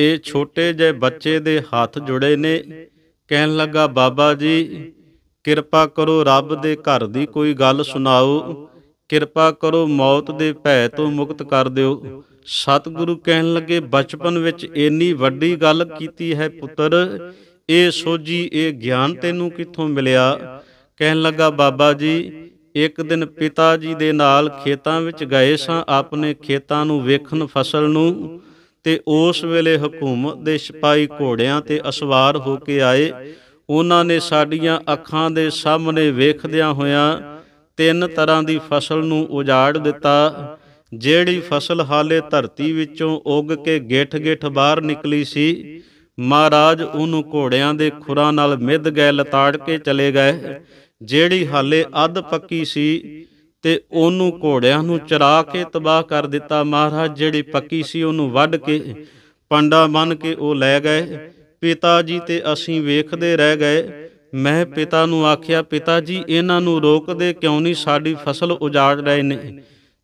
ਇਹ ਛੋਟੇ ਜਿਹੇ ਬੱਚੇ ਦੇ ਹੱਥ ਜੁੜੇ ਨੇ ਕਹਿਣ ਲੱਗਾ ਬਾਬਾ ਜੀ ਕਿਰਪਾ ਕਰੋ ਰੱਬ ਦੇ ਘਰ ਦੀ ਕੋਈ ਗੱਲ ਸੁਣਾਓ ਕਿਰਪਾ ਕਰੋ ਮੌਤ ਦੇ ਭੈ ਤੋਂ ਮੁਕਤ ਕਰ ਦਿਓ ਸਤਿਗੁਰੂ ਕਹਿਣ ਲੱਗੇ ਬਚਪਨ ਵਿੱਚ ਇੰਨੀ ਵੱਡੀ ਗੱਲ ਕੀਤੀ ਹੈ ਪੁੱਤਰ ਇਹ ਸੋਝੀ ਇਹ ਗਿਆਨ ਤੈਨੂੰ ਕਿੱਥੋਂ ਮਿਲਿਆ ਕਹਿਣ ਲੱਗਾ ਬਾਬਾ ਜੀ ਇੱਕ ਦਿਨ ਪਿਤਾ ਜੀ ਦੇ ਨਾਲ ਖੇਤਾਂ ਵਿੱਚ ਗਏ ਸਾਂ ਆਪਣੇ ਖੇਤਾਂ ਨੂੰ ਵੇਖਣ ਫਸਲ ਨੂੰ ਤੇ ਉਸ ਵੇਲੇ ਹਕੂਮਤ ਦੇ ਸਿਪਾਈ ਘੋੜਿਆਂ ਤੇ ਅਸਵਾਰ ਹੋ ਕੇ ਆਏ ਉਹਨਾਂ ਨੇ ਸਾਡੀਆਂ ਅੱਖਾਂ ਦੇ ਸਾਹਮਣੇ ਵੇਖਦਿਆਂ ਹੋਇਆਂ ਤਿੰਨ ਤਰ੍ਹਾਂ ਦੀ ਫਸਲ ਨੂੰ ਉਜਾੜ ਦਿੱਤਾ ਜਿਹੜੀ ਫਸਲ ਹਾਲੇ ਧਰਤੀ ਵਿੱਚੋਂ ਉੱਗ ਕੇ ਗਿੱਠ-ਗਿੱਠ ਬਾਹਰ ਨਿਕਲੀ ਸੀ ਮਹਾਰਾਜ ਉਹਨੂੰ ਘੋੜਿਆਂ ਦੇ ਖੁਰਾਂ ਨਾਲ ਮਿੱਧ ਗਏ ਲਤਾੜ ਕੇ ਚਲੇ ਗਏ ਜਿਹੜੀ ਹਾਲੇ ਅੱਧ ਪੱਕੀ ਸੀ ਤੇ ਉਹਨੂੰ ਘੋੜਿਆਂ ਨੂੰ ਚਰਾ ਕੇ ਤਬਾਹ ਕਰ ਦਿੱਤਾ ਮਹਾਰਾਜ ਜਿਹੜੀ ਪੱਕੀ ਸੀ ਉਹਨੂੰ ਵੱਢ ਕੇ ਪਾਂਡਾ ਮੰਨ ਕੇ ਉਹ ਲੈ ਗਏ ਪਿਤਾ ਜੀ ਤੇ ਅਸੀਂ ਵੇਖਦੇ ਰਹਿ ਗਏ ਮੈਂ ਪਿਤਾ ਨੂੰ ਆਖਿਆ ਪਿਤਾ ਜੀ ਇਹਨਾਂ ਨੂੰ ਰੋਕਦੇ ਕਿਉਂ ਨਹੀਂ ਸਾਡੀ ਫਸਲ ਉਜਾੜ ਰਹੇ ਨੇ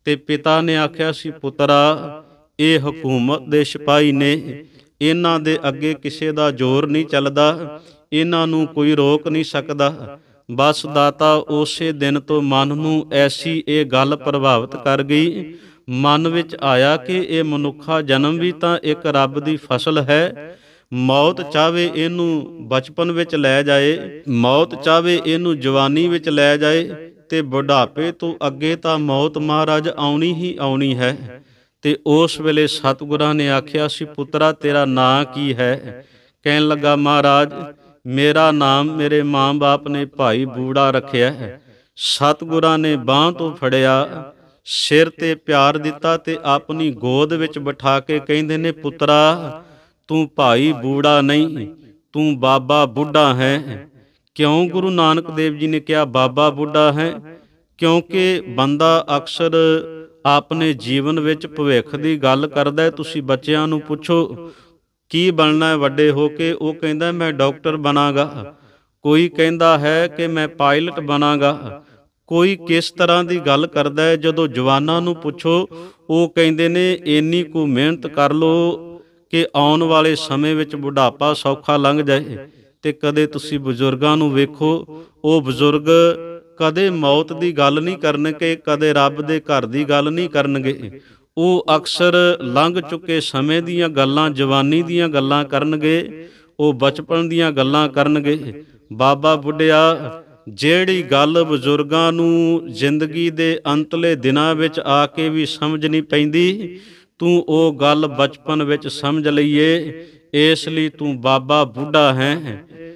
ਤੇ ਪਿਤਾ ਨੇ ਆਖਿਆ ਸੀ ਪੁੱਤਰਾ ਇਹ ਹਕੂਮਤ ਦੇ ਸਿਪਾਈ ਨੇ ਇਹਨਾਂ ਦੇ ਅੱਗੇ ਕਿਸੇ ਦਾ ਜ਼ੋਰ ਨਹੀਂ ਚੱਲਦਾ ਇਹਨਾਂ ਨੂੰ ਕੋਈ ਰੋਕ ਨਹੀਂ ਸਕਦਾ ਬਸ ਦਾਤਾ ਉਸੇ ਦਿਨ ਤੋਂ ਮਨ ਨੂੰ ਐਸੀ ਇਹ ਗੱਲ ਪ੍ਰਭਾਵਿਤ ਕਰ ਗਈ ਮਨ ਵਿੱਚ ਆਇਆ ਕਿ ਇਹ ਮਨੁੱਖਾ ਜਨਮ ਵੀ ਤਾਂ ਇੱਕ ਰੱਬ ਦੀ ਫਸਲ ਹੈ ਮੌਤ ਚਾਵੇ ਇਹਨੂੰ ਬਚਪਨ ਵਿੱਚ ਲੈ ਜਾਏ ਮੌਤ ਚਾਵੇ ਇਹਨੂੰ ਜਵਾਨੀ ਵਿੱਚ ਲੈ ਜਾਏ ਤੇ ਬੁਢਾਪੇ ਤੋਂ ਅੱਗੇ ਤਾਂ ਮੌਤ ਮਹਾਰਾਜ ਆਉਣੀ ਹੀ ਆਉਣੀ ਹੈ ਤੇ ਉਸ ਵੇਲੇ ਸਤਿਗੁਰਾਂ ਨੇ ਆਖਿਆ ਸੀ ਪੁੱਤਰਾ ਤੇਰਾ ਨਾਂ ਕੀ ਹੈ ਕਹਿਣ ਲੱਗਾ ਮਹਾਰਾਜ ਮੇਰਾ ਨਾਮ ਮੇਰੇ ਮਾਂ-ਬਾਪ ਨੇ ਭਾਈ ਬੂੜਾ ਰੱਖਿਆ ਹੈ ਸਤਗੁਰਾਂ ਨੇ ਬਾਹ ਤੋਂ ਫੜਿਆ ਸਿਰ ਤੇ ਪਿਆਰ ਦਿੱਤਾ ਤੇ ਆਪਣੀ ਗੋਦ ਵਿੱਚ ਬਿਠਾ ਕੇ ਕਹਿੰਦੇ ਨੇ ਪੁੱਤਰਾ ਤੂੰ ਭਾਈ ਬੂੜਾ ਨਹੀਂ ਤੂੰ ਬਾਬਾ ਬੁੱਢਾ ਹੈ ਕਿਉਂ ਗੁਰੂ ਨਾਨਕ ਦੇਵ ਜੀ ਨੇ ਕਿਹਾ ਬਾਬਾ ਬੁੱਢਾ ਹੈ ਕਿਉਂਕਿ ਬੰਦਾ ਅਕਸਰ ਆਪਣੇ ਜੀਵਨ ਵਿੱਚ ਭਵਿੱਖ ਦੀ ਗੱਲ ਕਰਦਾ ਤੁਸੀਂ ਬੱਚਿਆਂ ਨੂੰ ਪੁੱਛੋ ਕੀ ਬਣਨਾ ਹੈ ਵੱਡੇ ਹੋ ਕੇ ਉਹ ਕਹਿੰਦਾ ਮੈਂ ਡਾਕਟਰ ਬਣਾਗਾ ਕੋਈ ਕਹਿੰਦਾ ਹੈ ਕਿ ਮੈਂ ਪਾਇਲਟ ਬਣਾਗਾ ਕੋਈ ਕਿਸ ਤਰ੍ਹਾਂ ਦੀ ਗੱਲ ਕਰਦਾ ਹੈ ਜਦੋਂ ਜਵਾਨਾਂ ਨੂੰ ਪੁੱਛੋ ਉਹ ਕਹਿੰਦੇ ਨੇ ਇੰਨੀ ਕੁ ਮਿਹਨਤ ਕਰ ਲੋ ਕਿ ਆਉਣ ਵਾਲੇ ਸਮੇਂ ਵਿੱਚ ਬੁਢਾਪਾ ਸੌਖਾ ਲੰਘ ਜਾਏ ਤੇ ਕਦੇ ਤੁਸੀਂ ਬਜ਼ੁਰਗਾਂ ਨੂੰ ਵੇਖੋ ਉਹ ਬਜ਼ੁਰਗ ਕਦੇ ਮੌਤ ਦੀ ਗੱਲ ਨਹੀਂ ਕਰਨਗੇ ਕਦੇ ਰੱਬ ਦੇ ਘਰ ਦੀ ਗੱਲ ਨਹੀਂ ਕਰਨਗੇ ਉਹ ਅਕਸਰ ਲੰਘ ਚੁੱਕੇ ਸਮੇਂ ਦੀਆਂ ਗੱਲਾਂ ਜਵਾਨੀ ਦੀਆਂ ਗੱਲਾਂ ਕਰਨਗੇ ਉਹ ਬਚਪਨ ਦੀਆਂ ਗੱਲਾਂ ਕਰਨਗੇ ਬਾਬਾ ਬੁੱਢਿਆ ਜਿਹੜੀ ਗੱਲ ਬਜ਼ੁਰਗਾਂ ਨੂੰ ਜ਼ਿੰਦਗੀ ਦੇ ਅੰਤਲੇ ਦਿਨਾਂ ਵਿੱਚ ਆ ਕੇ ਵੀ ਸਮਝ ਨਹੀਂ ਪੈਂਦੀ ਤੂੰ ਉਹ ਗੱਲ ਬਚਪਨ ਵਿੱਚ ਸਮਝ ਲਈਏ ਇਸ ਲਈ ਤੂੰ ਬਾਬਾ ਬੁੱਢਾ ਹੈ